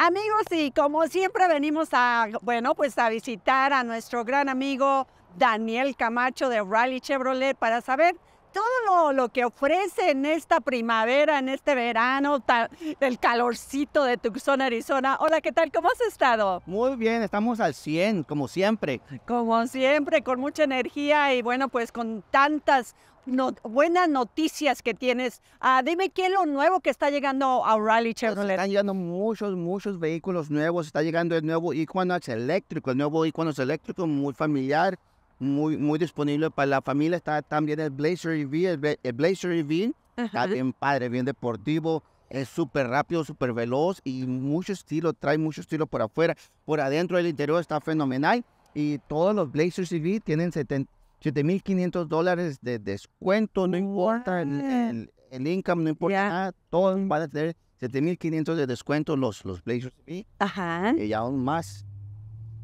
Amigos, y como siempre venimos a, bueno, pues a visitar a nuestro gran amigo Daniel Camacho de Rally Chevrolet para saber todo lo, que ofrece en esta primavera, en este verano, el calorcito de Tucson, Arizona. Hola, ¿qué tal? ¿Cómo has estado? Muy bien, estamos al 100, como siempre. Como siempre, con mucha energía y bueno, pues con tantas buenas noticias que tienes. Ah, dime qué es lo nuevo que está llegando a Rally pues, Chevrolet. Están llegando muchos, muchos vehículos nuevos. Está llegando el nuevo Equinox eléctrico, el nuevo Equinox eléctrico muy familiar muy, muy disponible para la familia. Está también el Blazer EV, el, Blazer EV. Está bien padre, bien deportivo. Es súper rápido, súper veloz y mucho estilo, trae mucho estilo por afuera. Por adentro, el interior está fenomenal. Y todos los Blazers EV tienen 7.500 dólares de descuento. No importa el, el, income, no importa nada. Todos van a tener 7.500 de descuento los, los Blazers EV. Ajá. Y aún más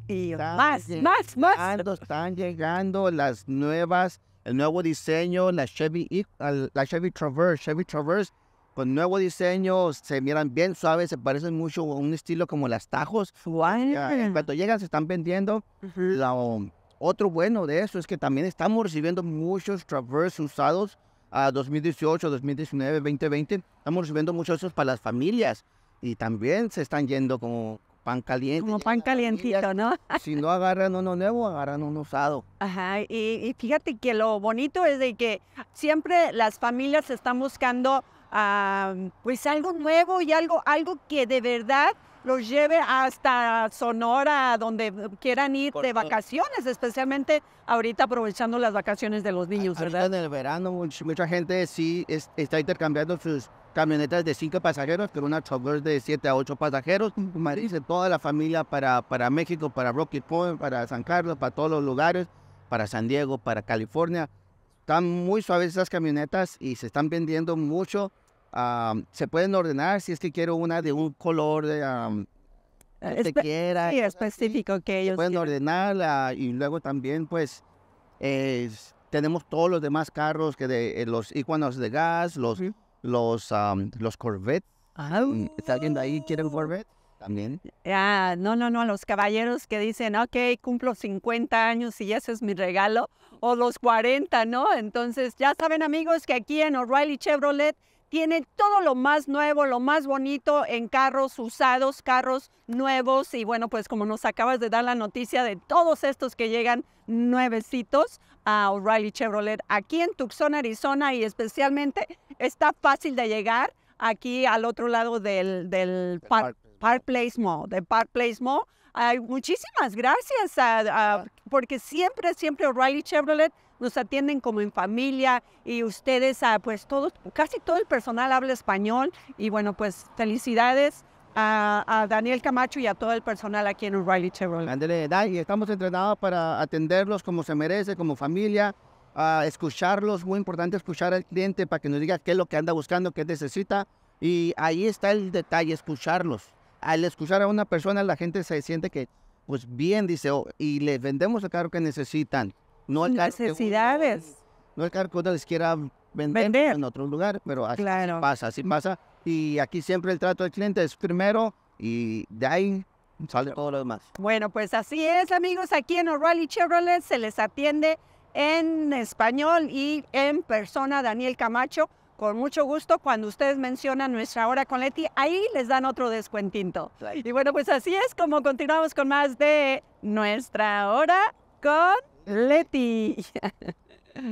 y más, más, más. Están llegando las nuevas, el nuevo diseño, la Chevy, la Chevy Traverse, Chevy Traverse con nuevo diseño, se miran bien suaves, se parecen mucho a un estilo como las Tajos. cuando llegan se están vendiendo. la, otro bueno de eso es que también estamos recibiendo muchos Traverse usados a 2018, 2019, 2020. Estamos recibiendo muchos esos para las familias y también se están yendo como pan caliente. Como pan calientito, ¿no? si no agarran uno nuevo, agarran uno usado. Ajá, y, fíjate que lo bonito es de que siempre las familias están buscando ah, pues algo nuevo y algo, algo que de verdad los lleve hasta Sonora, donde quieran ir de vacaciones, especialmente ahorita aprovechando las vacaciones de los niños, ¿verdad? en el verano mucha gente sí está intercambiando sus camionetas de cinco pasajeros pero una trucker de siete a ocho pasajeros, Me dice, toda la familia para, para México, para Rocky Point, para San Carlos, para todos los lugares, para San Diego, para California. Están muy suaves esas camionetas y se están vendiendo mucho se pueden ordenar si es que quiero una de un color de, ah, que quiera. Sí, específico que ellos pueden ordenar ordenarla y luego también pues tenemos todos los demás carros que eh, los íconos de gas, los los los Corvette. Mm, ¿Está alguien de ahí quiere un ah. Corvette? También. Ah, no, no, no, los caballeros que dicen, ok, cumplo 50 años y ese es mi regalo, o los 40, ¿no? Entonces, ya saben amigos que aquí en O'Reilly Chevrolet tiene todo lo más nuevo, lo más bonito en carros usados, carros nuevos y bueno, pues como nos acabas de dar la noticia de todos estos que llegan nuevecitos a O'Reilly Chevrolet aquí en Tucson, Arizona y especialmente está fácil de llegar aquí al otro lado del, del parque. Park Place Mall, de Park Place Mall. muchísimas gracias, a, ah, porque siempre, siempre O'Reilly Chevrolet nos atienden como en familia y ustedes, ah, pues todos, casi todo el personal habla español y bueno, pues felicidades. A, Daniel Camacho y a todo el personal aquí en O'Reilly Chevrolet. Andrés, y estamos entrenados para atenderlos como se merece, como familia, escucharlos, muy importante escuchar al cliente para que nos diga qué es lo que anda buscando, qué necesita. Y ahí está el detalle, escucharlos al escuchar a una persona, la gente se siente que, pues bien, dice, oh, y les vendemos el carro que necesitan. No el Necesidades. no el carro que les quiera vender, en otro lugar, pero así, pasa, así pasa. Y aquí siempre el trato del cliente es primero y de ahí sale todo lo demás. Bueno, pues así es, amigos. Aquí en O'Reilly Chevrolet se les atiende en español y en persona Daniel Camacho con mucho gusto, cuando ustedes mencionan nuestra hora con Leti, ahí les dan otro descuentito. Y bueno, pues así es como continuamos con más de nuestra hora con Leti.